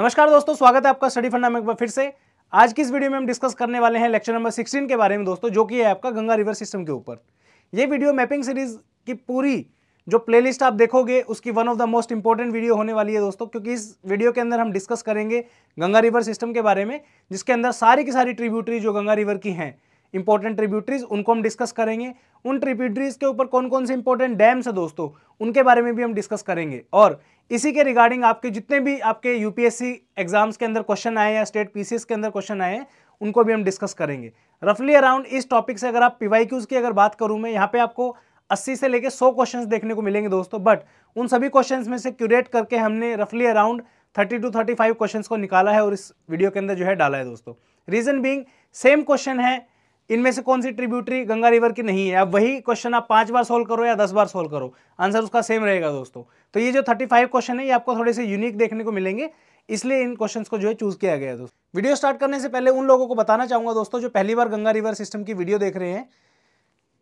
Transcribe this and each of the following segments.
नमस्कार दोस्तों स्वागत है आपका स्टडी फंडा में एक बार फिर से आज की इस वीडियो में हम डिस्कस करने वाले हैं लेक्चर नंबर 16 के बारे में दोस्तों जो कि है आपका गंगा रिवर सिस्टम के ऊपर ये वीडियो मैपिंग सीरीज की पूरी जो प्लेलिस्ट आप देखोगे उसकी one of the most important video होने वाली है दोस्तों क्योंकि इस वीडियो के अंदर हम डिस्कस करेंगे गंगा रिवर सिस्टम के बारे में जिसके अंदर सारी की सारी ट्रिब्यूटरी जो गंगा रिवर की हैं इंपॉर्टेंट ट्रिब्यूटरीज उनको हम डिस्कस करेंगे उन ट्रिब्यूटरीज के ऊपर कौन कौन से इंपॉर्टेंट डैम्स हैं दोस्तों उनके बारे में भी हम डिस्कस करेंगे और इसी के रिगार्डिंग आपके जितने भी आपके यूपीएससी एग्जाम्स के अंदर क्वेश्चन आए या स्टेट पीसीएस के अंदर क्वेश्चन आए उनको भी हम डिस्कस करेंगे रफली अराउंड इस टॉपिक से अगर आप पीवाईक्यूज की अगर बात करूँ मैं यहाँ पे आपको 80 से लेके 100 क्वेश्चंस देखने को मिलेंगे दोस्तों बट उन सभी क्वेश्चंस में से क्यूरेट करके हमने रफली अराउंड 30 टू 35 क्वेश्चंस को निकाला है और इस वीडियो के अंदर जो है डाला है दोस्तों रीजन बीइंग सेम क्वेश्चन है इनमें से कौन सी ट्रिब्यूटरी गंगा रिवर की नहीं है अब वही क्वेश्चन आप पांच बार सोल्व करो या दस बार सोल्व करो आंसर उसका सेम रहेगा दोस्तों तो ये जो थर्टी फाइव क्वेश्चन है ये आपको थोड़े से यूनिक देखने को मिलेंगे इसलिए इन क्वेश्चंस को जो है चूज किया गया दोस्तों वीडियो स्टार्ट करने से पहले उन लोगों को बताना चाहूंगा दोस्तों जो पहली बार गंगा रिवर सिस्टम की वीडियो देख रहे हैं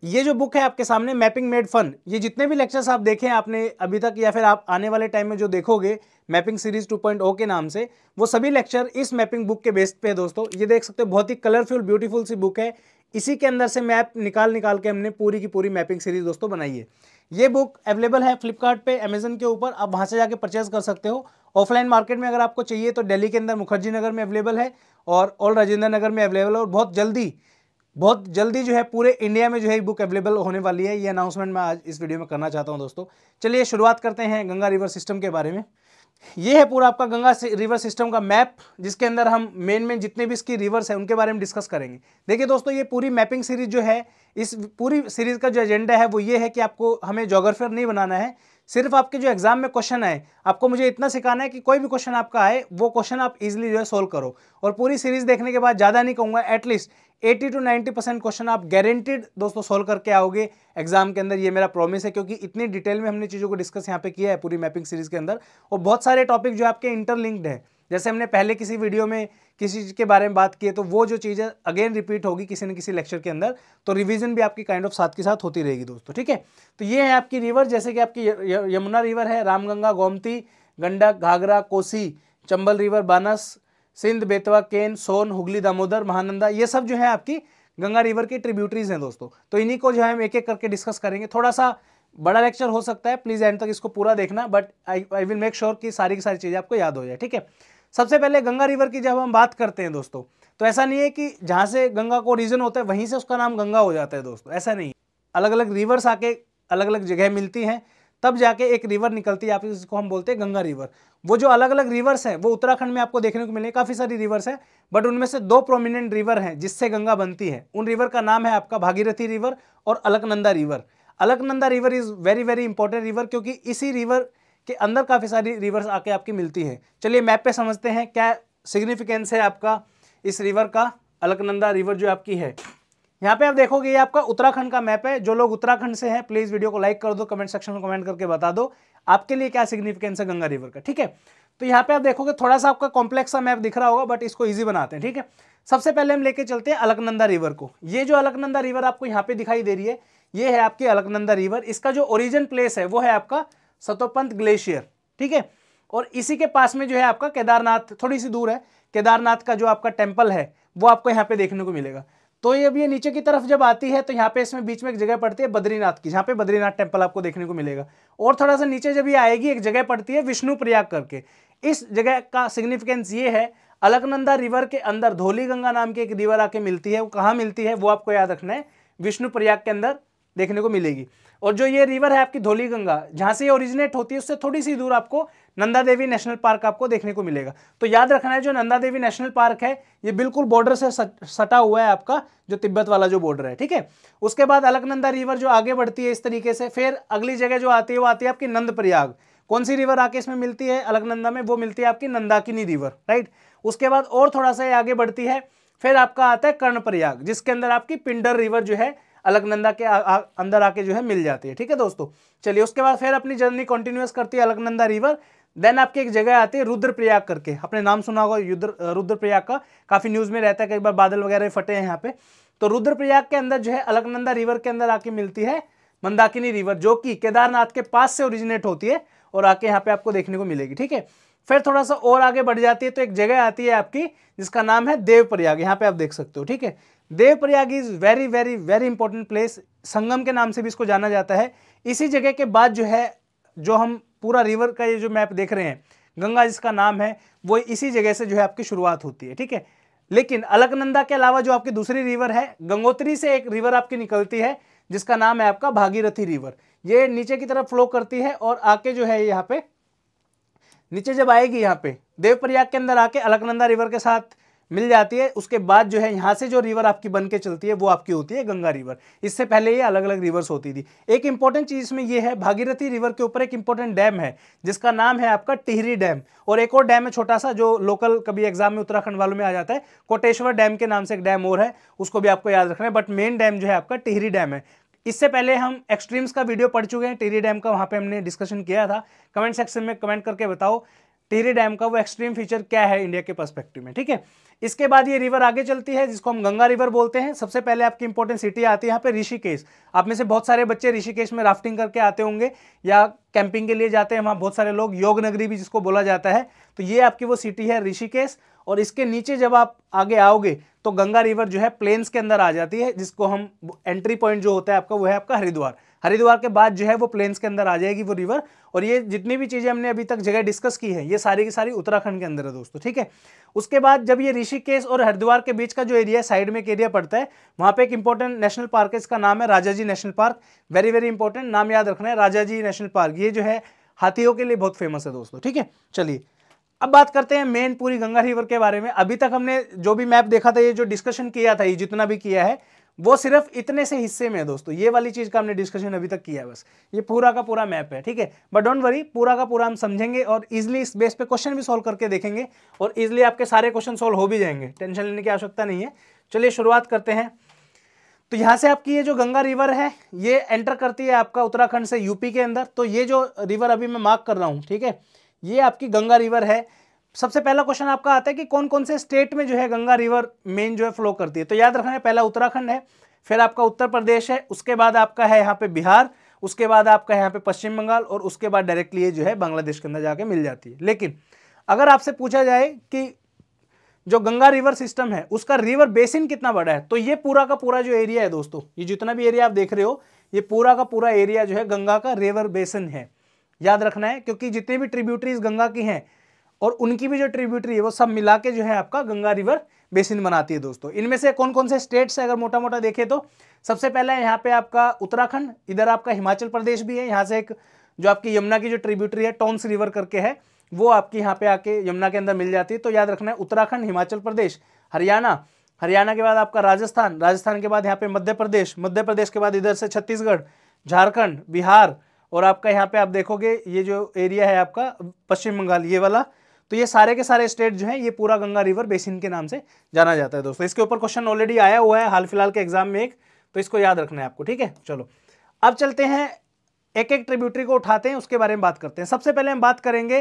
ये जो बुक है आपके सामने मैपिंग मेड फन ये जितने भी लेक्चर्स आप देखे आपने अभी तक या फिर आप आने वाले टाइम में जो देखोगे मैपिंग सीरीज 2.0 के नाम से वो सभी लेक्चर इस मैपिंग बुक के बेस पे है दोस्तों ये देख सकते हो बहुत ही कलरफुल ब्यूटीफुल सी बुक है इसी के अंदर से मैप निकाल निकाल के हमने पूरी की पूरी मैपिंग सीरीज दोस्तों बनाई है ये बुक अवेलेबल है फ्लिपकार्ट पे अमेजन के ऊपर आप वहाँ से जाके परचेज कर सकते हो ऑफलाइन मार्केट में अगर आपको चाहिए तो दिल्ली के अंदर मुखर्जी नगर में अवेलेबल है और ऑल राजेंद्र नगर में अवेलेबल है और बहुत जल्दी बहुत जल्दी जो है पूरे इंडिया में जो है बुक अवेलेबल होने वाली है ये अनाउंसमेंट मैं आज इस वीडियो में करना चाहता हूँ दोस्तों चलिए शुरुआत करते हैं गंगा रिवर सिस्टम के बारे में ये है पूरा आपका गंगा रिवर सिस्टम का मैप जिसके अंदर हम मेन मेन जितने भी इसकी रिवर्स हैं उनके बारे में डिस्कस करेंगे देखिए दोस्तों ये पूरी मैपिंग सीरीज जो है इस पूरी सीरीज का जो एजेंडा है वो ये है कि आपको हमें जोग्राफर नहीं बनाना है सिर्फ आपके जो एग्ज़ाम में क्वेश्चन आए आपको मुझे इतना सिखाना है कि कोई भी क्वेश्चन आपका आए वो क्वेश्चन आप इजीली जो है सोल्व करो और पूरी सीरीज़ देखने के बाद ज़्यादा नहीं कहूँगा एटलीस्ट 80 टू 90 परसेंट क्वेश्चन आप गारंटेड दोस्तों सोल्व करके आओगे एग्जाम के अंदर ये मेरा प्रॉमिस है क्योंकि इतनी डिटेल में हमने चीज़ों को डिस्कस यहाँ पे किया है पूरी मैपिंग सीरीज़ के अंदर और बहुत सारे टॉपिक जो आपके इंटरलिंक्ड है जैसे हमने पहले किसी वीडियो में किसी चीज़ के बारे में बात की है तो वो जो चीज़ है अगेन रिपीट होगी किसी न किसी लेक्चर के अंदर तो रिवीजन भी आपकी काइंड ऑफ साथ के साथ होती रहेगी दोस्तों ठीक है तो ये है आपकी रिवर जैसे कि आपकी यमुना रिवर है रामगंगा गोमती गंडक घाघरा कोसी चंबल रिवर बानस सिंध बेतवा केन सोन हुगली दामोदर महानंदा ये सब जो है आपकी गंगा रिवर की ट्रिब्यूटरीज हैं दोस्तों तो इन्हीं को जो है हम एक एक करके डिस्कस करेंगे थोड़ा सा बड़ा लेक्चर हो सकता है प्लीज़ एंड तक इसको पूरा देखना but I I will make sure कि सारी की सारी चीज़ें आपको याद हो जाए ठीक है सबसे पहले गंगा रिवर की जब हम बात करते हैं दोस्तों तो ऐसा नहीं है कि जहाँ से गंगा को रीजन होता है वहीं से उसका नाम गंगा हो जाता है दोस्तों ऐसा नहीं अलग अलग रिवर्स आके अलग अलग जगह मिलती हैं तब जाके एक रिवर निकलती है आप इसको हम बोलते हैं गंगा रिवर वो जो अलग अलग रिवर्स हैं वो उत्तराखंड में आपको देखने को मिले काफ़ी सारी रिवर्स हैं बट उनमें से दो प्रोमिनेंट रिवर हैं जिससे गंगा बनती है उन रिवर का नाम है आपका भागीरथी रिवर और Alaknanda river Alaknanda river is very very important river क्योंकि इसी रिवर के अंदर काफ़ी सारी रिवर्स आके आपकी मिलती हैं चलिए मैप पे समझते हैं क्या सिग्निफिकेंस है आपका इस रिवर का अलकनंदा रिवर जो आपकी है यहाँ पे आप देखोगे ये आपका उत्तराखंड का मैप है जो लोग उत्तराखंड से हैं प्लीज़ वीडियो को लाइक कर दो कमेंट सेक्शन में कमेंट करके बता दो आपके लिए क्या सिग्निफिकेंस है गंगा रिवर का ठीक है तो यहाँ पे आप देखोगे थोड़ा सा आपका कॉम्प्लेक्स सा मैप दिख रहा होगा बट इसको ईजी बनाते हैं ठीक है सबसे पहले हम लेके चलते हैं अलकनंदा रिवर को ये जो अलकनंदा रिवर आपको यहाँ पे दिखाई दे रही है ये है आपकी अलकनंदा रिवर इसका जो ओरिजिन प्लेस है वो है आपका सतोपंत ग्लेशियर ठीक है और इसी के पास में जो है आपका केदारनाथ थोड़ी सी दूर है केदारनाथ का जो आपका टेम्पल है वो आपको यहाँ पे देखने को मिलेगा तो ये अब ये नीचे की तरफ जब आती है तो यहाँ पे इसमें बीच में एक जगह पड़ती है बद्रीनाथ की जहाँ पे बद्रीनाथ टेम्पल आपको देखने को मिलेगा और थोड़ा सा नीचे जब ये आएगी एक जगह पड़ती है विष्णु प्रयाग करके इस जगह का सिग्निफिकेंस ये है अलकनंदा रिवर के अंदर धोली गंगा नाम की एक रिवर आके मिलती है वो कहाँ मिलती है वो आपको याद रखना है विष्णु प्रयाग के अंदर देखने को मिलेगी और जो ये रिवर है आपकी धोली गंगा जहाँ से ये ओरिजिनेट होती है उससे थोड़ी सी दूर आपको नंदा देवी नेशनल पार्क आपको देखने को मिलेगा तो याद रखना है जो नंदा देवी नेशनल पार्क है ये बिल्कुल बॉर्डर से सटा हुआ है आपका जो तिब्बत वाला जो बॉर्डर है ठीक है उसके बाद अलकनंदा रिवर जो आगे बढ़ती है इस तरीके से फिर अगली जगह जो आती है वो आती है आपकी नंद प्रयाग कौन सी रिवर आके इसमें मिलती है अलकनंदा में वो मिलती है आपकी नंदाकिनी रिवर राइट उसके बाद और थोड़ा सा ये आगे बढ़ती है फिर आपका आता है कर्णप्रयाग जिसके अंदर आपकी पिंडर रिवर जो है अलकनंदा के आ, आ, अंदर आके जो है मिल जाती है ठीक है दोस्तों चलिए उसके बाद फिर अपनी जर्नी कंटिन्यूस करती है अलकनंदा रिवर देन आपकी एक जगह आती है रुद्रप्रयाग करके अपने नाम सुना होगा रुद्रप्रयाग का काफ़ी न्यूज़ में रहता है कई बार बादल वगैरह फटे हैं यहाँ पे तो रुद्रप्रयाग के अंदर जो है अलकनंदा रिवर के अंदर आके मिलती है मंदाकिनी रिवर जो कि केदारनाथ के पास से ओरिजिनेट होती है और आके यहाँ पे आपको देखने को मिलेगी ठीक है फिर थोड़ा सा और आगे बढ़ जाती है तो एक जगह आती है आपकी जिसका नाम है देवप्रयाग यहाँ पे आप देख सकते हो ठीक है Devprayag is very very very important place Sangam के नाम से भी इसको जाना जाता है इसी जगह के बाद जो है जो हम पूरा रिवर का ये जो मैप देख रहे हैं गंगा जिसका नाम है वो इसी जगह से जो है आपकी शुरुआत होती है ठीक है लेकिन अलकनंदा के अलावा जो आपकी दूसरी रिवर है गंगोत्री से एक रिवर आपकी निकलती है जिसका नाम है आपका भागीरथी रिवर ये नीचे की तरफ फ्लो करती है और आके जो है यहाँ पे नीचे जब आएगी यहाँ पे देवप्रयाग के अंदर आके अलकनंदा रिवर के साथ मिल जाती है उसके बाद जो है यहाँ से जो रिवर आपकी बन के चलती है वो आपकी होती है गंगा रिवर इससे पहले ये अलग अलग रिवर्स होती थी एक इंपॉर्टेंट चीज़ इसमें ये है भागीरथी रिवर के ऊपर एक इंपॉर्टेंट डैम है जिसका नाम है आपका टिहरी डैम और एक और डैम है छोटा सा जो लोकल कभी एग्जाम में उत्तराखंड वालों में आ जाता है कोटेश्वर डैम के नाम से एक डैम और है उसको भी आपको याद रखना है बट मेन डैम जो है आपका टिहरी डैम है इससे पहले हम एक्सट्रीम्स का वीडियो पढ़ चुके हैं टिहरी डैम का वहाँ पे हमने डिस्कशन किया था कमेंट सेक्शन में कमेंट करके बताओ टीरी डैम का वो एक्सट्रीम फीचर क्या है इंडिया के पर्सपेक्टिव में ठीक है इसके बाद ये रिवर आगे चलती है जिसको हम गंगा रिवर बोलते हैं सबसे पहले आपकी इंपॉर्टेंट सिटी आती है यहाँ पे ऋषिकेश आप में से बहुत सारे बच्चे ऋषिकेश में राफ्टिंग करके आते होंगे या कैंपिंग के लिए जाते हैं वहाँ बहुत सारे लोग योग नगरी भी जिसको बोला जाता है तो ये आपकी वो सिटी है ऋषिकेश और इसके नीचे जब आप आगे आओगे तो गंगा रिवर जो है प्लेन्स के अंदर आ जाती है जिसको हम एंट्री पॉइंट जो होता है आपका वो है आपका हरिद्वार हरिद्वार के बाद जो है वो प्लेन्स के अंदर आ जाएगी वो रिवर और ये जितनी भी चीज़ें हमने अभी तक जगह डिस्कस की है ये सारी की सारी उत्तराखंड के अंदर है दोस्तों ठीक है उसके बाद जब ये ऋषिकेश और हरिद्वार के बीच का जो एरिया साइड में एक एरिया पड़ता है वहाँ पे एक इंपॉर्टेंट नेशनल पार्क है इसका नाम है Rajaji national park very very important नाम याद रखना है राजा जी नेशनल पार्क ये जो है हाथियों के लिए बहुत फेमस है दोस्तों ठीक है चलिए अब बात करते हैं मेन पूरी गंगा रिवर के बारे में अभी तक हमने जो भी मैप देखा था ये जो डिस्कशन किया था ये जितना भी किया है वो सिर्फ इतने से हिस्से में है दोस्तों ये वाली चीज़ का हमने डिस्कशन अभी तक किया है बस ये पूरा का पूरा मैप है ठीक है बट डोंट वरी पूरा का पूरा हम समझेंगे और इजिली इस बेस पे क्वेश्चन भी सोल्व करके देखेंगे और इजिली आपके सारे क्वेश्चन सोल्व हो भी जाएंगे टेंशन लेने की आवश्यकता नहीं है चलिए शुरुआत करते हैं तो यहाँ से आपकी ये जो गंगा रिवर है ये एंटर करती है आपका उत्तराखंड से यूपी के अंदर तो ये जो रिवर अभी मैं मार्क कर रहा हूँ ठीक है ये आपकी गंगा रिवर है सबसे पहला क्वेश्चन आपका आता है कि कौन कौन से स्टेट में जो है गंगा रिवर मेन जो है फ्लो करती है तो याद रखना है पहला उत्तराखंड है फिर आपका उत्तर प्रदेश है उसके बाद आपका है यहाँ पे बिहार उसके बाद आपका यहाँ पे पश्चिम बंगाल और उसके बाद डायरेक्टली ये जो है बांग्लादेश के अंदर जाके मिल जाती है लेकिन अगर आपसे पूछा जाए कि जो गंगा रिवर सिस्टम है उसका रिवर बेसिन कितना बड़ा है तो ये पूरा का पूरा जो एरिया है दोस्तों ये जितना भी एरिया आप देख रहे हो ये पूरा का पूरा एरिया जो है गंगा का रिवर बेसिन है याद रखना है क्योंकि जितनी भी ट्रिब्यूटरीज गंगा की हैं और उनकी भी जो ट्रिब्यूटरी है वो सब मिला के जो है आपका गंगा रिवर बेसिन बनाती है दोस्तों इनमें से कौन कौन से स्टेट्स है अगर मोटा मोटा देखें तो सबसे पहले यहाँ पे आपका उत्तराखंड इधर आपका हिमाचल प्रदेश भी है यहाँ से एक जो आपकी यमुना की जो ट्रिब्यूटरी है टोंस रिवर करके है वो आपकी यहाँ पे आके यमुना के अंदर मिल जाती है तो याद रखना है उत्तराखंड हिमाचल प्रदेश हरियाणा हरियाणा के बाद आपका राजस्थान राजस्थान के बाद यहाँ पे मध्य प्रदेश मध्य प्रदेश के बाद इधर से छत्तीसगढ़ झारखंड बिहार और आपका यहाँ पे आप देखोगे ये जो एरिया है आपका पश्चिम बंगाल ये वाला तो ये सारे के सारे स्टेट जो है ये पूरा गंगा रिवर बेसिन के नाम से जाना जाता है दोस्तों इसके ऊपर क्वेश्चन ऑलरेडी आया हुआ है हाल फिलहाल के एग्जाम में एक तो इसको याद रखना है आपको ठीक है चलो अब चलते हैं एक एक ट्रिब्यूटरी को उठाते हैं उसके बारे में बात करते हैं सबसे पहले हम बात करेंगे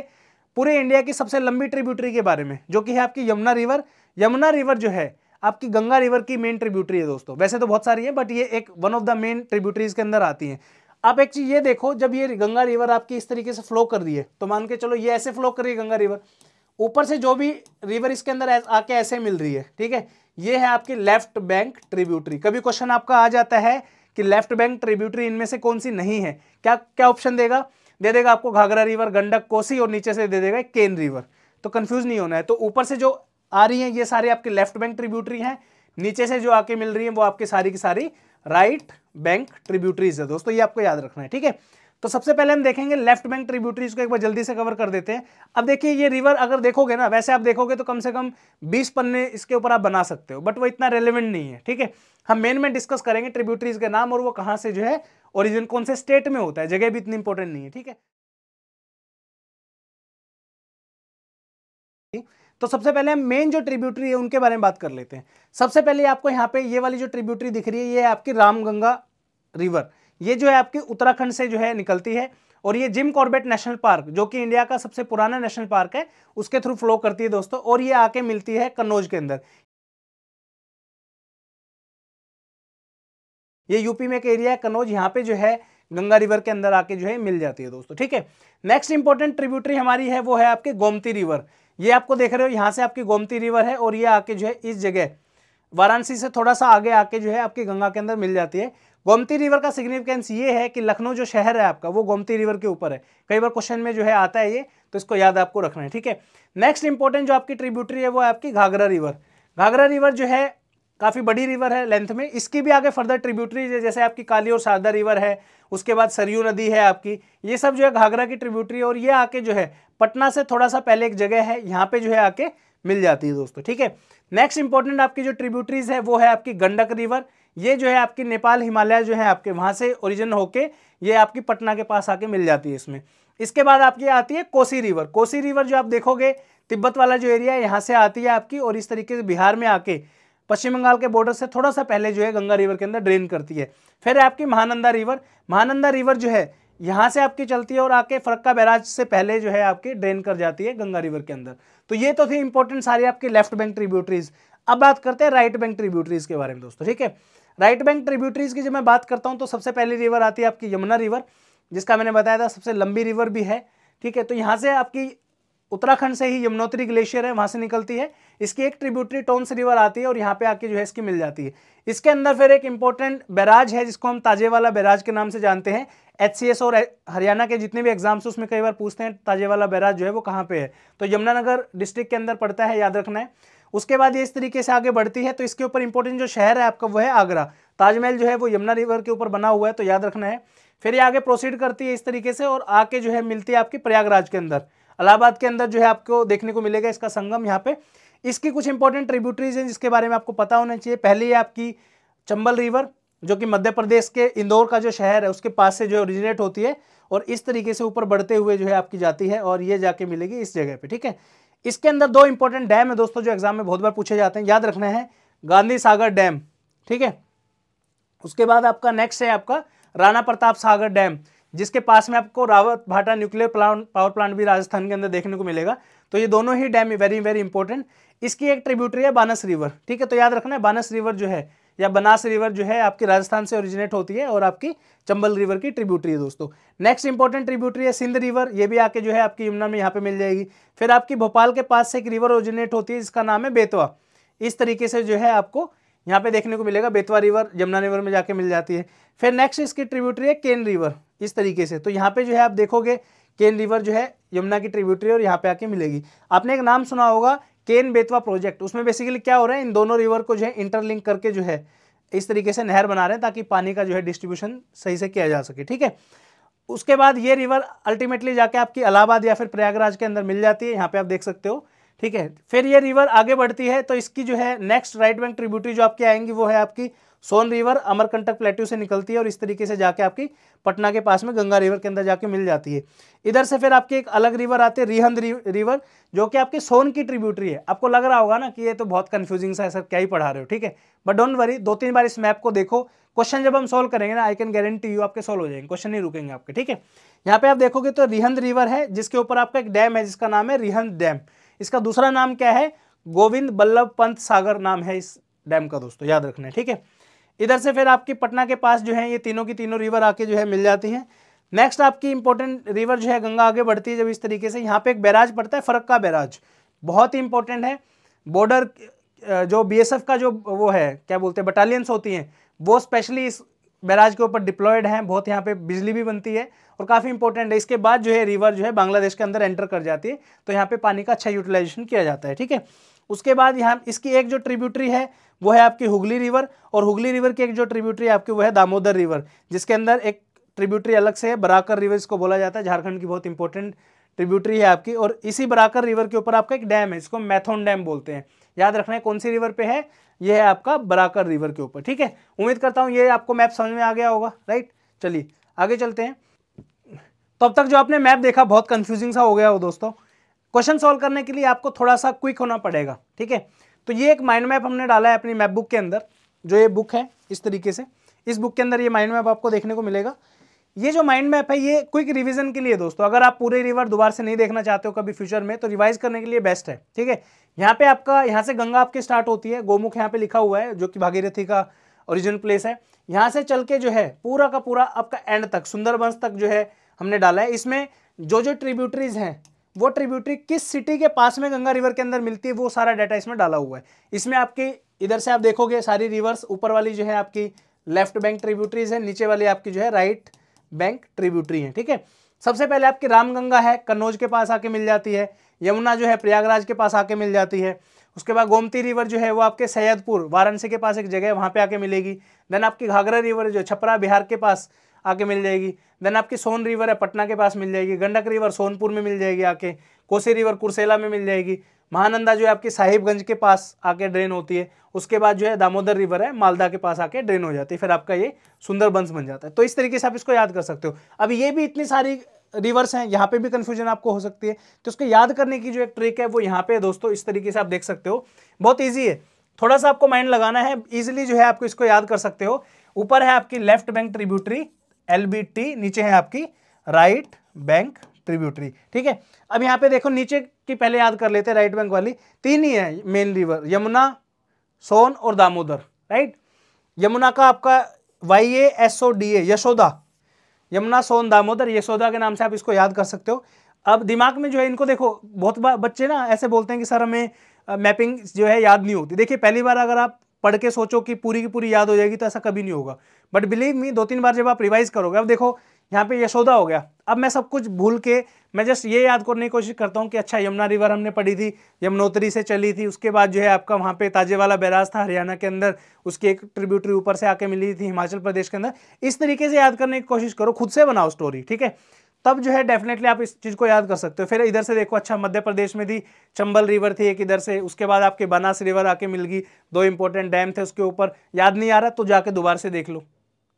पूरे इंडिया की सबसे लंबी ट्रिब्यूटरी के बारे में जो कि है आपकी यमुना रिवर यमुना रिवर जो है आपकी गंगा रिवर की मेन ट्रिब्यूटरी है दोस्तों वैसे तो बहुत सारी है बट ये एक one of the main tributaries के अंदर आती है आप एक चीज़ ये देखो जब ये गंगा रिवर आपकी इस तरीके से फ्लो कर रही है तो मान के चलो ये ऐसे फ्लो कर रही है गंगा रिवर ऊपर से जो भी रिवर इसके अंदर आके ऐसे मिल रही है ठीक है ये है आपकी लेफ्ट बैंक ट्रिब्यूटरी कभी क्वेश्चन आपका आ जाता है कि लेफ्ट बैंक ट्रिब्यूटरी इनमें से कौन सी नहीं है क्या क्या ऑप्शन देगा दे देगा आपको घाघरा रिवर गंडक कोसी और नीचे से दे देगा केन रिवर तो कंफ्यूज नहीं होना है तो ऊपर से जो आ रही है ये सारे आपके लेफ्ट बैंक ट्रिब्यूटरी है नीचे से जो आके मिल रही है वो आपकी सारी की सारी राइट बैंक ट्रिब्यूटरीज है दोस्तों ये आपको याद रखना है ठीक है तो सबसे पहले हम देखेंगे लेफ्ट बैंक ट्रिब्यूटरीज को एक बार जल्दी से कवर कर देते हैं अब देखिए ये रिवर अगर देखोगे ना वैसे आप देखोगे तो कम से कम 20 पन्ने इसके ऊपर आप बना सकते हो बट वो इतना रेलिवेंट नहीं है ठीक है हम मेन में डिस्कस करेंगे ट्रिब्यूटरीज के नाम और वो कहाँ से जो है ओरिजिन कौन से स्टेट में होता है जगह भी इतनी इंपॉर्टेंट नहीं है ठीक है तो सबसे पहले हम मेन जो ट्रिब्यूटरी है उनके बारे में बात कर लेते हैं सबसे पहले आपको यहाँ पे ये वाली जो ट्रिब्यूटरी दिख रही है ये है आपकी रामगंगा रिवर ये जो है आपकी उत्तराखंड से जो है निकलती है और ये जिम कॉर्बेट नेशनल पार्क जो कि इंडिया का सबसे पुराना नेशनल पार्क है उसके थ्रू फ्लो करती है दोस्तों और ये आके मिलती है कन्नौज के अंदर ये यूपी में एक एरिया है कन्नौज यहाँ पे जो है गंगा रिवर के अंदर आके जो है मिल जाती है दोस्तों ठीक है नेक्स्ट इंपॉर्टेंट ट्रिब्यूटरी हमारी है वो है आपके गोमती रिवर ये आपको देख रहे हो यहाँ से आपकी गोमती रिवर है और ये आके जो है इस जगह वाराणसी से थोड़ा सा आगे आके जो है आपकी गंगा के अंदर मिल जाती है गोमती रिवर का सिग्निफिकेंस ये है कि लखनऊ जो शहर है आपका वो गोमती रिवर के ऊपर है कई बार क्वेश्चन में जो है आता है ये तो इसको याद आपको रखना है ठीक है नेक्स्ट इंपॉर्टेंट जो आपकी ट्रिब्यूटरी है वो है आपकी घाघरा रिवर घाघरा रिवर जो है काफ़ी बड़ी रिवर है लेंथ में इसकी भी आगे फर्दर ट्रिब्यूटरीज है जैसे आपकी काली और शारदा रिवर है उसके बाद सरयू नदी है आपकी ये सब जो है घाघरा की ट्रिब्यूटरी और ये आके जो है पटना से थोड़ा सा पहले एक जगह है यहाँ पे जो है आके मिल जाती है दोस्तों ठीक है नेक्स्ट इंपॉर्टेंट आपकी जो ट्रिब्यूटरीज है वो है आपकी गंडक रिवर ये जो है आपकी नेपाल हिमालय जो है आपके वहाँ से ओरिजिन होके ये आपकी पटना के पास आके मिल जाती है इसमें इसके बाद आपकी आती है कोसी रिवर कोसी रिवर जो आप देखोगे तिब्बत वाला जो एरिया है यहाँ से आती है आपकी और इस तरीके से बिहार में आके पश्चिम बंगाल के बॉर्डर से थोड़ा सा पहले जो है गंगा रिवर के अंदर ड्रेन करती है फिर आपकी महानंदा रिवर महानंदा रिवर जो है यहाँ से आपकी चलती है और आके फरक्का बैराज से पहले जो है आपकी ड्रेन कर जाती है गंगा रिवर के अंदर तो ये तो थी इंपॉर्टेंट सारी आपकी लेफ्ट बैंक ट्रिब्यूटरीज अब बात करते हैं राइट बैंक ट्रिब्यूटरीज के बारे में दोस्तों ठीक है राइट बैंक ट्रिब्यूटरीज की जब मैं बात करता हूँ तो सबसे पहली रिवर आती है आपकी यमुना रिवर जिसका मैंने बताया था सबसे लंबी रिवर भी है ठीक है तो यहाँ से आपकी उत्तराखंड से ही यमुनोत्री ग्लेशियर है वहाँ से निकलती है इसकी एक ट्रिब्यूटरी टोन्स रिवर आती है और यहाँ पे आके जो है इसकी मिल जाती है इसके अंदर फिर एक इंपॉर्टेंट बैराज है जिसको हम ताजेवाला बैराज के नाम से जानते हैं एच और हरियाणा के जितने भी एग्जाम्स उसमें कई बार पूछते हैं ताजेवाला बैराज जो है वो कहाँ पे है तो यमुनानगर डिस्ट्रिक्ट के अंदर पड़ता है याद रखना है उसके बाद ये इस तरीके से आगे बढ़ती है तो इसके ऊपर इंपॉर्टेंट जो शहर है आपका वो है आगरा ताजमहल जो है वो यमुना रिवर के ऊपर बना हुआ है तो याद रखना है फिर ये आगे प्रोसीड करती है इस तरीके से और आके जो है मिलती है आपकी प्रयागराज के अंदर अलाहाबाद के अंदर जो है आपको देखने को मिलेगा इसका संगम यहाँ पे इसकी कुछ इंपॉर्टेंट ट्रिब्यूटरीज हैं जिसके बारे में आपको पता होना चाहिए पहली है आपकी चंबल रिवर जो कि मध्य प्रदेश के इंदौर का जो शहर है उसके पास से जो ओरिजिनेट होती है और इस तरीके से ऊपर बढ़ते हुए जो है आपकी जाती है और ये जाके मिलेगी इस जगह पे ठीक है इसके अंदर दो इंपॉर्टेंट डैम है दोस्तों जो एग्जाम में बहुत बार पूछे जाते हैं याद रखना है गांधी सागर डैम ठीक है उसके बाद आपका नेक्स्ट है आपका राणा प्रताप सागर डैम जिसके पास में आपको रावत भाटा न्यूक्लियर प्लांट पावर प्लांट भी राजस्थान के अंदर देखने को मिलेगा तो ये दोनों ही डैम वेरी वेरी इंपॉर्टेंट इसकी एक ट्रिब्यूटरी है बानस रिवर ठीक है तो याद रखना है बानस रिवर जो है या बनास रिवर जो है आपकी राजस्थान से ओरिजिनेट होती है और आपकी चंबल रिवर की ट्रिब्यूटरी है दोस्तों नेक्स्ट इंपॉर्टेंट ट्रिब्यूटरी है सिंध रिवर ये भी आके जो है आपकी यमुना में यहाँ पे मिल जाएगी फिर आपकी भोपाल के पास से एक रिवर ओरिजिनेट होती है जिसका नाम है बेतवा इस तरीके से जो है आपको यहाँ पे देखने को मिलेगा बेतवा रिवर यमुना रिवर में जाके मिल जाती है फिर नेक्स्ट इसकी ट्रिब्यूटरी है केन रिवर इस तरीके से तो यहाँ पे जो है आप देखोगे केन रिवर जो है यमुना की ट्रिब्यूटरी और यहाँ पे आके मिलेगी आपने एक नाम सुना होगा केन बेतवा प्रोजेक्ट उसमें बेसिकली क्या हो रहा है इन दोनों रिवर को जो है इंटरलिंक करके जो है इस तरीके से नहर बना रहे हैं ताकि पानी का जो है डिस्ट्रीब्यूशन सही से किया जा सके ठीक है उसके बाद ये रिवर अल्टीमेटली जाके आपकी इलाहाबाद या फिर प्रयागराज के अंदर मिल जाती है यहाँ पे आप देख सकते हो ठीक है फिर ये रिवर आगे बढ़ती है तो इसकी जो है नेक्स्ट राइट बैंक ट्रिब्यूटरी जो आपकी आएंगी वो है आपकी सोन रिवर अमरकंटक प्लेट्यू से निकलती है और इस तरीके से जाके आपकी पटना के पास में गंगा रिवर के अंदर जाके मिल जाती है इधर से फिर आपके एक अलग रिवर आते हैं रिहंद रिवर जो कि आपकी सोन की ट्रिब्यूटरी है आपको लग रहा होगा ना कि ये तो बहुत कन्फ्यूजिंग सा है सर क्या ही पढ़ा रहे हो ठीक है बट डोंट वरी दो तीन बार इस मैप को देखो क्वेश्चन जब हम सोल्व करेंगे ना आई कैन गारंटी यू आपके सोल्व हो जाएंगे क्वेश्चन नहीं रुकेंगे आपके ठीक है यहाँ पे आप देखोगे तो रिहंद रिवर है जिसके ऊपर आपका एक डैम है जिसका नाम है रिहंद डैम इसका दूसरा नाम क्या है गोविंद बल्लभ पंत सागर नाम है इस डैम का दोस्तों याद रखना है ठीक है इधर से फिर आपकी पटना के पास जो है ये तीनों की तीनों रिवर आके जो है मिल जाती हैं नेक्स्ट आपकी इंपॉर्टेंट रिवर जो है गंगा आगे बढ़ती है जब इस तरीके से यहाँ पे एक बैराज पड़ता है फरक्का बैराज बहुत ही इंपॉर्टेंट है बॉर्डर जो बीएसएफ का जो वो है क्या बोलते हैं बटालियंस होती हैं वो स्पेशली इस बैराज के ऊपर डिप्लॉयड हैं बहुत यहाँ पे बिजली भी बनती है और काफ़ी इंपॉर्टेंट है इसके बाद जो है रिवर जो है बांग्लादेश के अंदर एंटर कर जाती है तो यहाँ पे पानी का अच्छा यूटिलाइजेशन किया जाता है ठीक है उसके बाद यहाँ इसकी एक जो ट्रिब्यूटरी है वो है आपकी हुगली रिवर और हुगली रिवर की एक जो ट्रिब्यूटरी आपकी वो है दामोदर रिवर जिसके अंदर एक ट्रिब्यूटरी अलग से है बराकर रिवर इसको बोला जाता है झारखंड की बहुत इंपॉर्टेंट ट्रिब्यूटरी है आपकी और इसी बराकर रिवर के ऊपर आपका एक डैम है इसको मैथोन डैम बोलते हैं याद रखना है कौन सी रिवर पे है यह है आपका बराकर रिवर के ऊपर ठीक है उम्मीद करता हूँ ये आपको मैप समझ में आ गया होगा राइट चलिए आगे चलते हैं तो अब तक जो आपने मैप देखा बहुत कंफ्यूजिंग सा हो गया हो दोस्तों क्वेश्चन सॉल्व करने के लिए आपको थोड़ा सा क्विक होना पड़ेगा ठीक है तो ये एक माइंड मैप हमने डाला है अपनी मैप बुक के अंदर जो ये बुक है इस तरीके से इस बुक के अंदर ये माइंड मैप आपको देखने को मिलेगा ये जो माइंड मैप है ये क्विक रिवीजन के लिए दोस्तों अगर आप पूरे रिवर दोबारा से नहीं देखना चाहते हो कभी फ्यूचर में तो रिवाइज करने के लिए बेस्ट है ठीक है यहाँ पे आपका यहाँ से गंगा आपके स्टार्ट होती है गोमुख यहाँ पे लिखा हुआ है जो कि भागीरथी का ओरिजिनल प्लेस है यहाँ से चल के जो है पूरा का पूरा आपका एंड तक सुंदरबंश तक जो है हमने डाला है इसमें जो जो ट्रिब्यूटरीज हैं वो ट्रिब्यूटरी किस सिटी के पास में गंगा रिवर के अंदर मिलती है वो सारा डाटा इसमें डाला हुआ है इसमें आपकी इधर से आप देखोगे सारी रिवर्स ऊपर वाली जो है आपकी लेफ्ट बैंक ट्रिब्यूटरीज है नीचे वाली आपकी जो है राइट बैंक ट्रिब्यूटरी है ठीक है सबसे पहले आपकी रामगंगा है कन्नौज के पास आके मिल जाती है यमुना जो है प्रयागराज के पास आके मिल जाती है उसके बाद गोमती रिवर जो है वो आपके सैयदपुर वाराणसी के पास एक जगह है वहाँ पे आके मिलेगी देन आपकी घाघरा रिवर जो छपरा बिहार के पास आके मिल जाएगी देन आपकी सोन रिवर है पटना के पास मिल जाएगी गंडक रिवर सोनपुर में मिल जाएगी आके कोसी रिवर कुरसेला में मिल जाएगी महानंदा जो है आपकी साहिबगंज के पास आके ड्रेन होती है उसके बाद जो है दामोदर रिवर है मालदा के पास आके ड्रेन हो जाती है फिर आपका ये सुंदर बंश बन जाता है तो इस तरीके से आप इसको याद कर सकते हो अब ये भी इतनी सारी रिवर्स हैं यहाँ पे भी कन्फ्यूजन आपको हो सकती है तो इसको याद करने की जो एक ट्रिक है वो यहाँ पे है दोस्तों इस तरीके से आप देख सकते हो बहुत ईजी है थोड़ा सा आपको माइंड लगाना है ईजिली जो है आपको इसको याद कर सकते हो ऊपर है आपकी लेफ्ट बैंक ट्रिब्यूटरी एलबीटी नीचे है आपकी राइट बैंक ट्रिब्यूटरी ठीक है अब यहाँ पे देखो नीचे की पहले याद कर लेते हैं राइट बैंक वाली तीन ही है मेन रिवर यमुना सोन और दामोदर राइट यमुना का आपका Y A S O D A Yashoda Yamuna Son Damodar Yashoda के नाम से आप इसको याद कर सकते हो अब दिमाग में जो है इनको देखो बहुत बार बच्चे ना ऐसे बोलते हैं कि सर हमें मैपिंग जो है याद नहीं होती देखिए पहली बार अगर आप पढ़ के सोचो कि पूरी की पूरी याद हो जाएगी तो ऐसा कभी नहीं होगा बट बिलीव मी दो तीन बार जब आप रिवाइज करोगे अब देखो यहाँ पे यशोदा हो गया अब मैं सब कुछ भूल के मैं जस्ट ये याद करने की कोशिश करता हूँ कि अच्छा यमुना रिवर हमने पढ़ी थी यमुनोत्री से चली थी उसके बाद जो है आपका वहाँ पे ताजेवाला बैराज था हरियाणा के अंदर उसकी एक ट्रिब्यूटरी ऊपर से आके मिली थी हिमाचल प्रदेश के अंदर इस तरीके से याद करने की कोशिश करो खुद से बनाओ स्टोरी ठीक है तब जो है डेफिनेटली आप इस चीज़ को याद कर सकते हो फिर इधर से देखो अच्छा मध्य प्रदेश में थी चंबल रिवर थी एक इधर से उसके बाद आपके बनास रिवर आके मिल गई दो इंपॉर्टेंट डैम थे उसके ऊपर याद नहीं आ रहा तो जाके दोबारा से देख लो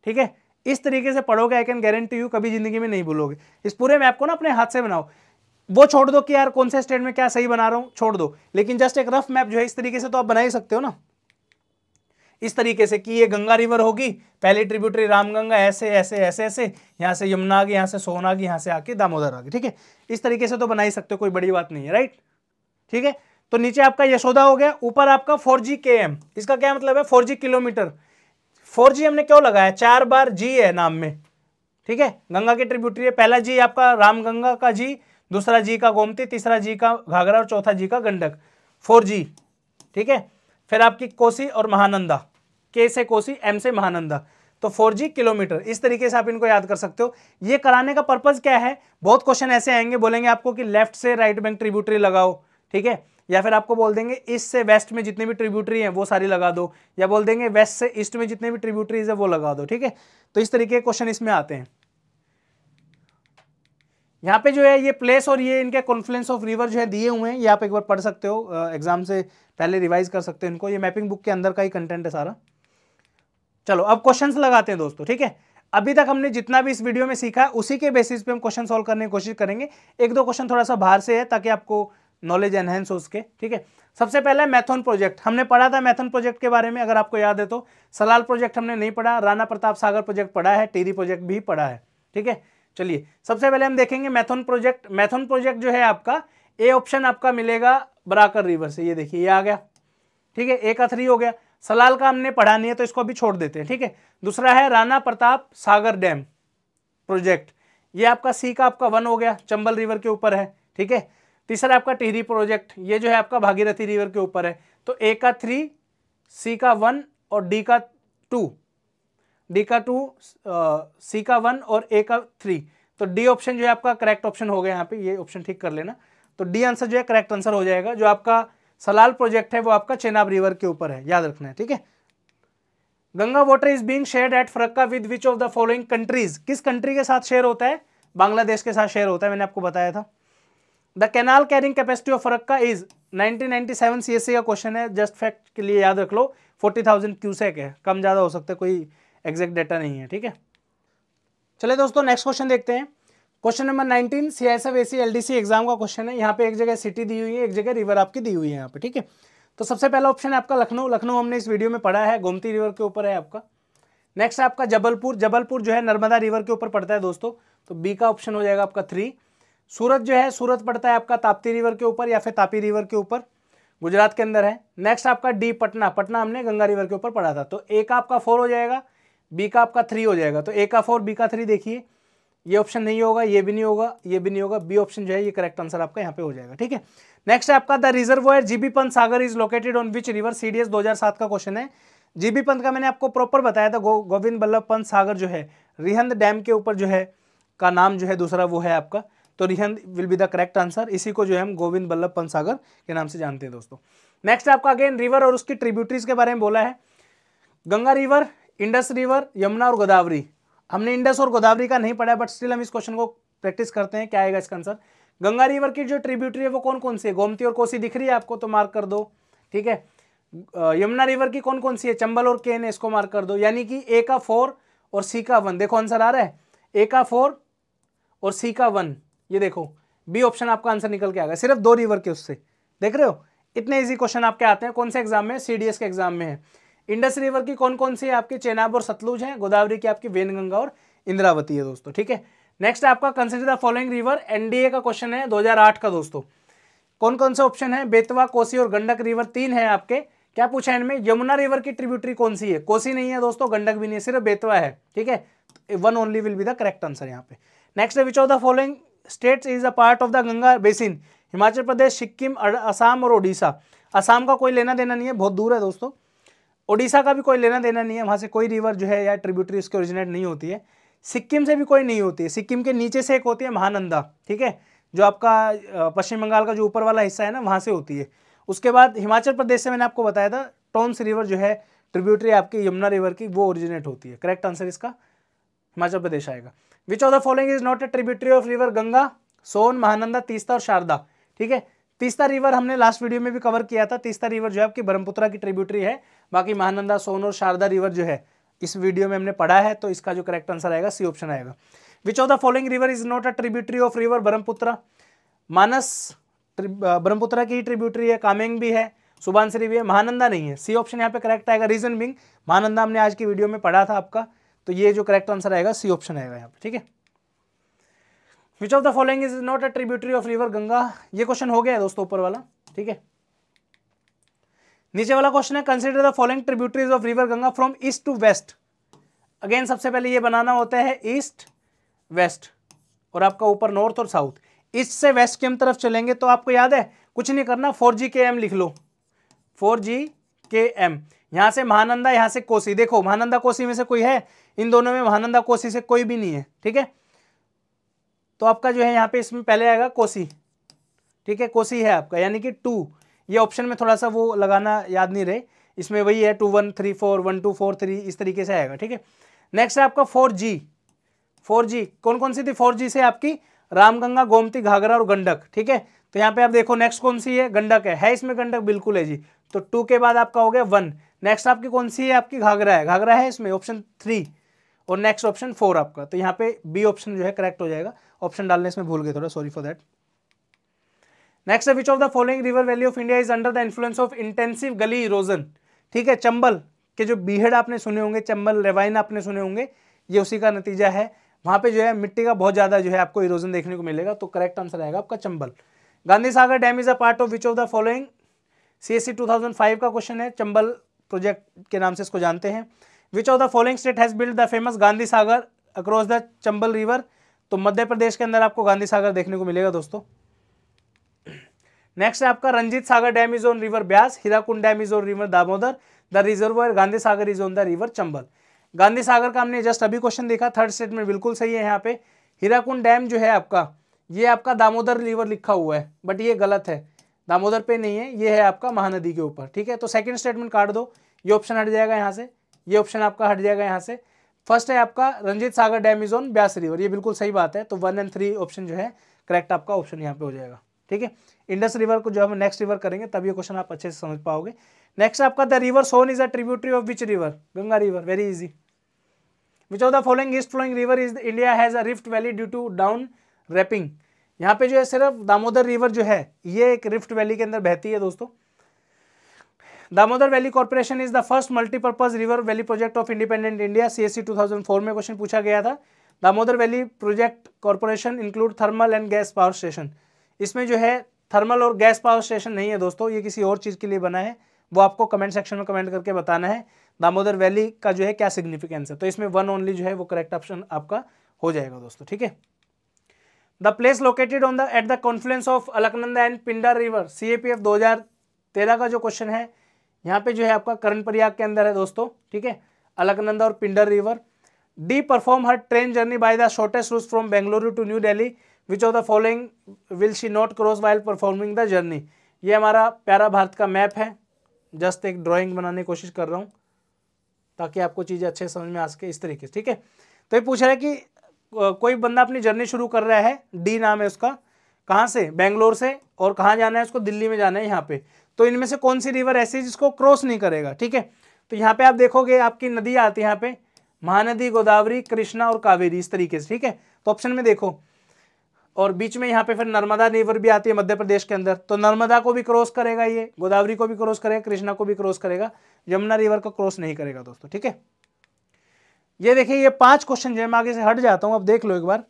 ठीक है इस तरीके से पढ़ोगे आई कैन गारंटी यू कभी जिंदगी में नहीं भूलोगे इस पूरे मैप को ना अपने हाथ से बनाओ वो छोड़ दो कि यार कौन से स्टेट में क्या सही बना रहा हूँ छोड़ दो लेकिन जस्ट एक रफ मैप जो है इस तरीके से तो आप बना ही सकते हो ना इस तरीके से कि ये गंगा रिवर होगी पहली ट्रिब्यूटरी रामगंगा ऐसे ऐसे ऐसे ऐसे यहाँ से यमुना आगे यहाँ से सोनागी यहाँ से आके दामोदर आगे ठीक है इस तरीके से तो बना ही सकते हो कोई बड़ी बात नहीं है राइट ठीक है तो नीचे आपका यशोदा हो गया ऊपर आपका फोर जी के एम इसका क्या मतलब है four G kilometre four G हमने क्यों लगाया चार बार जी है नाम में ठीक है गंगा की ट्रिब्यूटरी है पहला जी आपका राम गंगा का जी दूसरा जी का गोमती तीसरा जी का घाघरा और चौथा जी का गंडक फोर जी ठीक है फिर आपकी कोसी और महानंदा के से कोसी एम से महानंदा तो फोर जी किलोमीटर इस तरीके से आप इनको याद कर सकते हो ये कराने का पर्पज़ क्या है बहुत क्वेश्चन ऐसे आएंगे बोलेंगे आपको कि लेफ्ट से राइट बैंक ट्रिब्यूटरी लगाओ ठीक है या फिर आपको बोल देंगे ईस्ट से वेस्ट में जितने भी ट्रिब्यूटरी हैं वो सारी लगा दो या बोल देंगे वेस्ट से ईस्ट में जितने भी ट्रिब्यूटरीज है वो लगा दो ठीक है तो इस तरीके के क्वेश्चन इसमें आते हैं यहाँ पे जो है ये प्लेस और ये इनके कॉन्फ्लुएंस ऑफ रिवर जो है दिए हुए हैं ये आप एक बार पढ़ सकते हो एग्जाम से पहले रिवाइज कर सकते हो इनको ये मैपिंग बुक के अंदर का ही कंटेंट है सारा चलो अब क्वेश्चंस लगाते हैं दोस्तों ठीक है अभी तक हमने जितना भी इस वीडियो में सीखा है उसी के बेसिस पे हम क्वेश्चन सॉल्व करने की कोशिश करेंगे एक दो क्वेश्चन थोड़ा सा बाहर से है ताकि आपको नॉलेज एनहेंस हो उसके ठीक है सबसे पहले मैथोन प्रोजेक्ट हमने पढ़ा था मैथोन प्रोजेक्ट के बारे में अगर आपको याद है तो सलाल प्रोजेक्ट हमने नहीं पढ़ा राणा प्रताप सागर प्रोजेक्ट पढ़ा है टेरी प्रोजेक्ट भी पढ़ा है ठीक है चलिए सबसे पहले हम देखेंगे मैथोन प्रोजेक्ट मैथोन प्रोजेक्ट जो है आपका ए ऑप्शन आपका मिलेगा बराकर रिवर से ये देखिए ये आ गया ठीक है ए का थ्री हो गया सलाल का हमने पढ़ा नहीं है तो इसको अभी छोड़ देते हैं ठीक है दूसरा है राणा प्रताप सागर डैम प्रोजेक्ट ये आपका सी का आपका वन हो गया चंबल रिवर के ऊपर है ठीक है तीसरा आपका टिहरी प्रोजेक्ट ये जो है आपका भागीरथी रिवर के ऊपर है तो ए का थ्री सी का वन और डी का टू डी का टू सी का वन और ए का थ्री तो डी ऑप्शन जो है आपका करेक्ट ऑप्शन हो गया यहाँ पे ये ऑप्शन ठीक कर लेना तो डी आंसर जो है करेक्ट आंसर हो जाएगा जो आपका सलाल प्रोजेक्ट है वो आपका चेनाब रिवर के ऊपर है याद रखना है ठीक है Ganga water is being share at Farakka with which of the following countries किस कंट्री के साथ शेयर होता है बांग्लादेश के साथ शेयर होता है मैंने आपको बताया था the canal carrying capacity of Farakka is 1997 CSC का क्वेश्चन है जस्ट फैक्ट के लिए याद रख लो 40,000 क्यूसेक है कम ज़्यादा हो सकता है कोई एग्जैक्ट डेटा नहीं है ठीक है चले दोस्तों नेक्स्ट क्वेश्चन देखते हैं question number 19 C S F A C L D C exam का क्वेश्चन है यहाँ पे एक जगह सिटी दी हुई है एक जगह रिवर आपकी दी हुई है यहाँ पे ठीक है तो सबसे पहला ऑप्शन है आपका लखनऊ लखनऊ हमने इस वीडियो में पढ़ा है गोमती रिवर के ऊपर है आपका नेक्स्ट आपका जबलपुर जबलपुर जो है नर्मदा रिवर के ऊपर पड़ता है दोस्तों तो बी का ऑप्शन हो जाएगा आपका थ्री सूरत जो है सूरत पड़ता है आपका ताप्ती रिवर के ऊपर या फिर तापी रिवर के ऊपर गुजरात के अंदर है नेक्स्ट आपका डी पटना पटना हमने गंगा रिवर के ऊपर पढ़ा था तो ए का आपका फोर हो जाएगा बी का आपका थ्री हो जाएगा तो ए का फोर बी का थ्री देखिए ये ऑप्शन नहीं होगा ये भी नहीं होगा ये भी नहीं होगा बी ऑप्शन जो है ये करेक्ट आंसर आपका यहाँ पे हो जाएगा ठीक है नेक्स्ट आपका the reservoir GB Pant Sagar is located on which river C D का क्वेश्चन है जीबी पंत का मैंने आपको प्रॉपर बताया था गोविंद बल्लभ पंत सागर जो है रिहंद डैम के ऊपर जो है का नाम जो है दूसरा वो है आपका तो Rihand will be the correct answer इसी को जो है हम गोविंद बल्लभ पंत सागर के नाम से जानते हैं दोस्तों नेक्स्ट आपका अगेन रिवर और उसकी ट्रिब्यूटरीज के बारे में बोला है गंगा रिवर इंडस रिवर यमुना और गोदावरी हमने इंडस और गोदावरी का नहीं पढ़ा बट स्टिल हम इस क्वेश्चन को प्रैक्टिस करते हैं क्या आएगा इसका आंसर गंगा रिवर की जो ट्रिब्यूटरी है वो कौन कौन सी है गोमती और कोसी दिख रही है आपको तो मार्क कर दो ठीक है यमुना रिवर की कौन कौन सी है चंबल और केन है इसको मार्क कर दो यानी कि ए का फोर और सी का वन देखो आंसर आ रहा है ए का फोर और सी का वन ये देखो बी ऑप्शन आपका आंसर निकल के आ गया सिर्फ दो रिवर के उससे देख रहे हो इतने इजी क्वेश्चन आपके आते हैं कौन से एग्जाम में सी के एग्जाम में है इंडस रिवर की कौन कौन सी आपकी चेनाब और सतलुज है गोदावरी की आपकी वेनगंगा और इंद्रावती है दोस्तों ठीक है नेक्स्ट आपका consider the following river NDA का क्वेश्चन है 2008 का दोस्तों कौन कौन से ऑप्शन है बेतवा कोसी और गंडक रिवर तीन है आपके क्या पूछा इनमें यमुना रिवर की ट्रिब्यूटरी कौन सी है कोसी नहीं है दोस्तों गंडक भी नहीं है सिर्फ बेतवा है ठीक है one only will be the correct answer यहाँ पे next which of the following states is a part of the Ganga basin Himachal Pradesh Sikkim Assam और ओडिशा असम का कोई लेना देना नहीं है बहुत दूर है दोस्तों ओडिशा का भी कोई लेना देना नहीं है वहाँ से कोई रिवर जो है या ट्रिब्यूटरी उसके ओरिजिनेट नहीं होती है सिक्किम से भी कोई नहीं होती है सिक्किम के नीचे से एक होती है महानंदा ठीक है जो आपका पश्चिम बंगाल का जो ऊपर वाला हिस्सा है ना वहाँ से होती है उसके बाद हिमाचल प्रदेश से मैंने आपको बताया था टोन्स रिवर जो है ट्रिब्यूटरी आपकी यमुना रिवर की वो ओरिजिनेट होती है करेक्ट आंसर इसका हिमाचल प्रदेश आएगा which of the following is not a tributary of river Ganga Son Mahananda Teesta और शारदा ठीक है तीस्ता रिवर हमने लास्ट वीडियो में भी कवर किया था तीस्ता रिवर जो है आपकी ब्रह्मपुत्रा की ट्रिब्यूटरी है बाकी महानंदा सोन और शारदा रिवर जो है इस वीडियो में हमने पढ़ा है तो इसका जो करेक्ट आंसर आएगा सी ऑप्शन आएगा which of the following river is not a tributary of river Brahmaputra Manas Brahmaputra की ट्रिब्यूटरी है कामेंग भी है सुबानसरी भी है महानंदा नहीं है सी ऑप्शन यहाँ पे करेक्ट आएगा रीजन बिंग महानंदा हमने आज की वीडियो में पढ़ा था आपका तो ये जो करेक्ट आंसर आएगा सी ऑप्शन आएगा यहाँ पे ठीक है which of the following is not a tributary of river Ganga ये क्वेश्चन हो गया है दोस्तों ऊपर वाला ठीक है नीचे वाला क्वेश्चन है consider the following tributaries of river Ganga from east to west again सबसे पहले ये बनाना होता है ईस्ट वेस्ट और आपका ऊपर नॉर्थ और साउथ ईस्ट से वेस्ट की हम तरफ चलेंगे तो आपको याद है कुछ नहीं करना फोर जी के एम लिख लो फोर जी के एम यहाँ से महानंदा यहाँ से कोसी देखो महानंदा कोसी में से कोई है इन दोनों में महानंदा कोसी से कोई भी नहीं है ठीक है तो आपका जो है यहाँ पे इसमें पहले आएगा कोसी ठीक है कोसी है आपका यानी कि टू ये ऑप्शन में थोड़ा सा वो लगाना याद नहीं रहे इसमें वही है two one three four one two four three इस तरीके से आएगा ठीक है नेक्स्ट है आपका फोर जी फोर जी कौन कौन सी थी फोर जी से आपकी रामगंगा गोमती घाघरा और गंडक ठीक है तो यहाँ पे आप देखो नेक्स्ट कौन सी है गंडक है है इसमें गंडक बिल्कुल है जी तो टू के बाद आपका हो गया वन नेक्स्ट आपकी कौन सी है आपकी घाघरा है घाघरा है इसमें ऑप्शन थ्री और नेक्स्ट ऑप्शन फोर आपका तो यहाँ पे बी ऑप्शन जो है करेक्ट हो जाएगा ऑप्शन डालने इसमें भूल गए थोड़ा sorry for that next which of the following river valley of India is under the influence of intensive gully erosion ठीक है चंबल के जो बीहड़ आपने सुने होंगे चंबल रेवाइन आपने सुने होंगे ये उसी का नतीजा है वहां पे जो है मिट्टी का बहुत ज़्यादा जो है आपको इरोजन देखने को मिलेगा तो करेक्ट आंसर आएगा आपका Chambal Gandhi Sagar dam is a part of which of the following C S C two thousand five का क्वेश्चन है चंबल प्रोजेक्ट के नाम से इसको जानते हैं which of the following state has build the famous Gandhi Sagar across the Chambal river तो मध्य प्रदेश के अंदर आपको गांधी सागर देखने को मिलेगा दोस्तों नेक्स्ट है आपका Ranjit Sagar dam is on river Beas Hirakud dam is on river Damodar the reservoir Gandhi Sagar is on the river Chambal Gandhi Sagar का हमने जस्ट अभी क्वेश्चन देखा थर्ड स्टेट में बिल्कुल सही है यहाँ पे हीराकुंड डैम जो है आपका ये आपका दामोदर रिवर लिखा हुआ है बट ये गलत है दामोदर पे नहीं है ये है आपका महानदी के ऊपर ठीक है तो सेकंड स्टेटमेंट काट दो ये ऑप्शन हट जाएगा यहाँ से ये ऑप्शन आपका हट जाएगा यहाँ से फर्स्ट है आपका Ranjit Sagar dam is on Beas river ये बिल्कुल सही बात है तो वन एंड थ्री ऑप्शन जो है करेक्ट आपका ऑप्शन यहाँ पे हो जाएगा ठीक है इंडस रिवर को जो हम नेक्स्ट रिवर करेंगे तब ये क्वेश्चन आप अच्छे से समझ पाओगे नेक्स्ट आपका the river Son is a tributary of which river Ganga river very easy which of the following east flowing river is India has a rift valley due to down warping यहाँ पे जो है सिर्फ दामोदर रिवर जो है ये एक रिफ्ट वैली के अंदर बहती है दोस्तों Damodar valley corporation is the first multipurpose river valley project of independent India CSC 2004 में क्वेश्चन पूछा गया था Damodar valley project corporation include thermal and gas power station इसमें जो है थर्मल और गैस पावर स्टेशन नहीं है दोस्तों ये किसी और चीज़ के लिए बना है वो आपको कमेंट सेक्शन में कमेंट करके बताना है दामोदर वैली का जो है क्या सिग्निफिकेंस है तो इसमें वन ओनली जो है वो करेक्ट ऑप्शन आपका हो जाएगा दोस्तों ठीक है the place located on the at the confluence of Alaknanda and Pindar river C A P F दो हजार तेरह का जो क्वेश्चन है यहाँ पे जो है आपका करण प्रयाग के अंदर है दोस्तों ठीक है अलकनंदा और Pindar river D perform her train journey by the shortest route from Bengaluru to new Delhi which of the following will she not cross while performing the journey ये हमारा प्यारा भारत का मैप है जस्ट एक ड्रॉइंग बनाने की कोशिश कर रहा हूँ ताकि आपको चीज़ें अच्छे समझ में आ सके इस तरीके से ठीक है तो ये पूछ रहा है कि कोई बंदा अपनी जर्नी शुरू कर रहा है डी नाम है उसका कहाँ से बेंगलोर से और कहाँ जाना है उसको दिल्ली में जाना है यहाँ पे तो इनमें से कौन सी रिवर ऐसी है जिसको क्रॉस नहीं करेगा ठीक है तो यहाँ पे आप देखोगे आपकी नदियाँ आती है यहाँ पे महानदी गोदावरी कृष्णा और कावेरी इस तरीके से ठीक है तो ऑप्शन में देखो और बीच में यहाँ पे फिर नर्मदा रिवर भी आती है मध्य प्रदेश के अंदर तो नर्मदा को भी क्रॉस करेगा ये गोदावरी को भी क्रॉस करेगा कृष्णा को भी क्रॉस करेगा यमुना रिवर को क्रॉस नहीं करेगा दोस्तों ठीक है ये देखिए ये पांच क्वेश्चन जो मैं आगे से हट जाता हूँ अब देख लो एक बार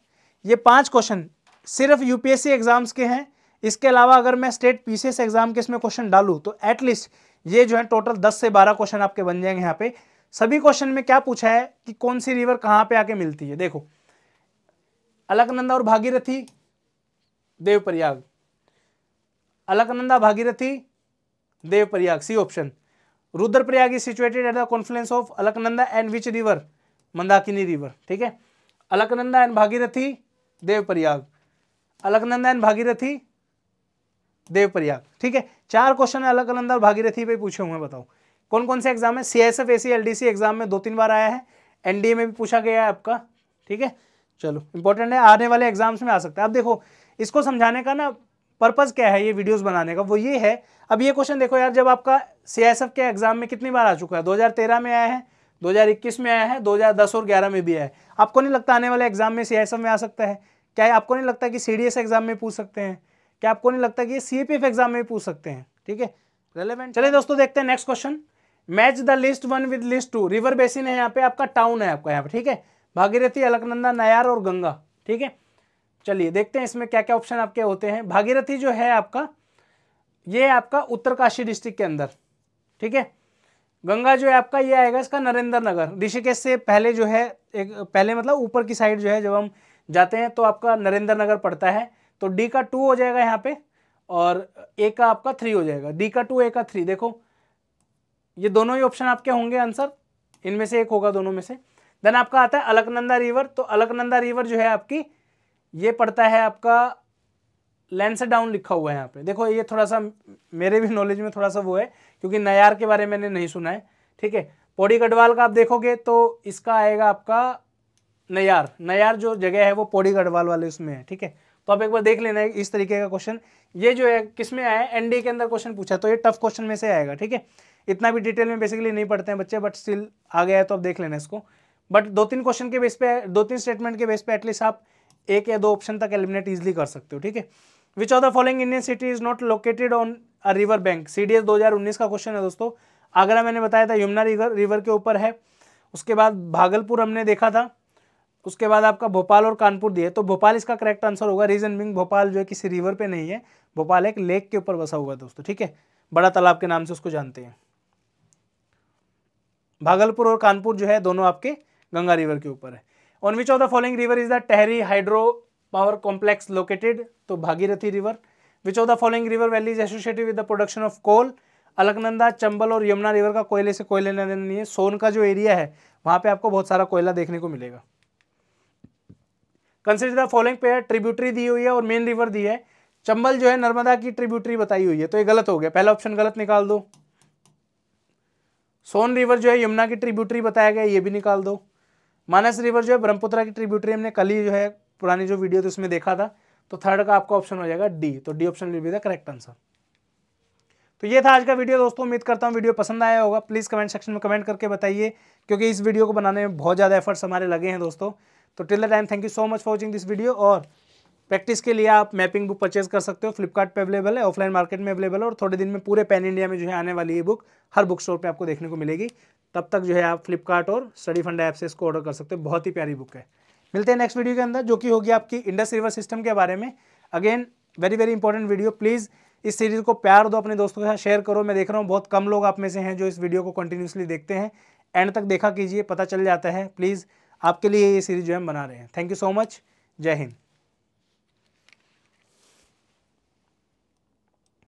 ये पांच क्वेश्चन सिर्फ यूपीएससी एग्जाम्स के हैं इसके अलावा अगर मैं स्टेट पीसीएस एग्जाम के इसमें क्वेश्चन डालूँ तो एटलीस्ट ये जो है टोटल दस से बारह क्वेश्चन आपके बन जाएंगे यहाँ पे सभी क्वेश्चन में क्या पूछा है कि कौन सी रिवर कहाँ पे आके मिलती है देखो अलकनंदा और Bhagirathi Devprayag Alaknanda Bhagirathi Devprayag C option Rudraprayag is situated at the confluence of Alaknanda and which river Mandakini river ठीक है अलकनंदा एंड भागीरथी देवप्रयाग अलकनंदा एंड भागीरथी देवप्रयाग ठीक है चार क्वेश्चन है अलकनंदा और भागीरथी पे पूछे हुए बताओ कौन कौन से एग्जाम है C S F A C L D C exam में दो तीन बार आया है एनडीए में भी पूछा गया है आपका ठीक है चलो इंपॉर्टेंट है आने वाले एग्जाम्स में आ सकता है अब देखो इसको समझाने का ना पर्पज़ क्या है ये वीडियोस बनाने का वो ये है अब ये क्वेश्चन देखो यार जब आपका सी एस एफ के एग्ज़ाम में कितनी बार आ चुका है 2013 में आया है 2021 में आया है 2010 और 11 में भी आया है आपको नहीं लगता आने वाले एग्जाम में सी में आ सकता है क्या आपको नहीं लगता कि सी एग्जाम में पूछ सकते हैं क्या आपको नहीं लगता कि सी एग्जाम में पूछ सकते हैं ठीक है रेलिवेंट चलिए दोस्तों देखते हैं next question match the list one with list two river basin है यहाँ पे आपका टाउन है आपका यहाँ पे ठीक है भागीरथी अलकनंदा नयार और गंगा ठीक है चलिए देखते हैं इसमें क्या क्या ऑप्शन आपके होते हैं भागीरथी जो है आपका ये आपका उत्तरकाशी डिस्ट्रिक्ट के अंदर ठीक है गंगा जो है आपका ये आएगा इसका नरेंद्र नगर ऋषिकेश से पहले जो है एक पहले मतलब ऊपर की साइड जो है जब हम जाते हैं तो आपका नरेंद्र नगर पड़ता है तो डी का टू हो जाएगा यहाँ पे और ए का आपका थ्री हो जाएगा डी का टू ए का थ्री देखो ये दोनों ही ऑप्शन आपके होंगे आंसर इनमें से एक होगा दोनों में से देन आपका आता है अलकनंदा रिवर तो अलकनंदा रिवर जो है आपकी ये पड़ता है आपका लेंस डाउन लिखा हुआ है यहाँ पे देखो ये थोड़ा सा मेरे भी नॉलेज में थोड़ा सा वो है क्योंकि नयार के बारे में मैंने नहीं सुना है ठीक है पौड़ी गढ़वाल का आप देखोगे तो इसका आएगा आपका नयार नयार जो जगह है वो पौड़ी गढ़वाल वाले उसमें है ठीक है तो आप एक बार देख लेना इस तरीके का क्वेश्चन ये जो है किस में आया एन के अंदर क्वेश्चन पूछा तो ये टफ क्वेश्चन में से आएगा ठीक है इतना भी डिटेल में बेसिकली नहीं पढ़ते हैं बच्चे बट स्टिल आ गया है तो आप देख लेना इसको बट दो तीन क्वेश्चन के बेस पे दो तीन स्टेटमेंट के बेस पे एटलीस्ट आप एक या दो ऑप्शन तक एलिमिनेट इजिली कर सकते हो ठीक है which of the following Indian city is not located on a river bank CDS 2019 का क्वेश्चन है दोस्तों आगरा मैंने बताया था यमुना रिवर रिवर के ऊपर है उसके बाद भागलपुर हमने देखा था उसके बाद आपका भोपाल और कानपुर दिए तो भोपाल इसका करेक्ट आंसर होगा रीजन बिंग भोपाल जो है किसी रिवर पे नहीं है भोपाल एक लेक के ऊपर बसा हुआ है दोस्तों ठीक है बड़ा तालाब के नाम से उसको जानते हैं भागलपुर और कानपुर जो है दोनों आपके गंगा रिवर के ऊपर है on which of the following river is the Tehri hydro power complex located to Bhagirathi river which of the following river valley is associated with the production of coal Alaknanda Chambal और यमुना रिवर का कोयले से कोयले नहीं है सोन का जो एरिया है वहां पे आपको बहुत सारा कोयला देखने को मिलेगा consider the following pair tributary दी हुई है और मेन रिवर दी है चंबल जो है नर्मदा की ट्रिब्यूटरी बताई हुई है तो ये गलत हो गया पहला ऑप्शन गलत निकाल दो सोन रिवर जो है यमुना की ट्रिब्यूटरी बताया गया ये भी निकाल दो मानस रिवर जो है ब्रह्मपुत्रा की ट्रिब्यूटरी हमने कल ही जो है पुरानी जो वीडियो थी उसमें देखा था तो थर्ड का आपका ऑप्शन हो जाएगा डी तो D option will be the correct answer तो ये था आज का वीडियो दोस्तों उम्मीद करता हूँ वीडियो पसंद आया होगा प्लीज़ कमेंट सेक्शन में कमेंट करके बताइए क्योंकि इस वीडियो को बनाने में बहुत ज़्यादा एफर्ट्स हमारे लगे हैं दोस्तों तो till the time thank you so much for watching this video और प्रैक्टिस के लिए आप मैपिंग बुक परचेज कर सकते हो फ्लिपकार्ट पे अवेलेबल है ऑफलाइन मार्केट में अवेलेबल है और थोड़े दिन में पूरे पैन इंडिया में जो है आने वाली ये बुक हर बुक स्टोर पर आपको देखने को मिलेगी तब तक जो है आप फ्लिपकार्ट और स्टडी फंड ऐप से इसको ऑर्डर कर सकते हो बहुत ही प्यारी बुक है मिलते हैं नेक्स्ट वीडियो के अंदर जो कि होगी आपकी इंडस रिवर सिस्टम के बारे में again very very important video please इस सीरीज़ को प्यार दो अपने दोस्तों के साथ शेयर करो मैं देख रहा हूँ बहुत कम लोग आप में से हैं जो इस वीडियो को कंटिन्यूसली देखते हैं एंड तक देखा कीजिए पता चल जाता है प्लीज़ आपके लिए ये सीरीज़ जो हम बना रहे हैं थैंक यू सो मच जय हिंद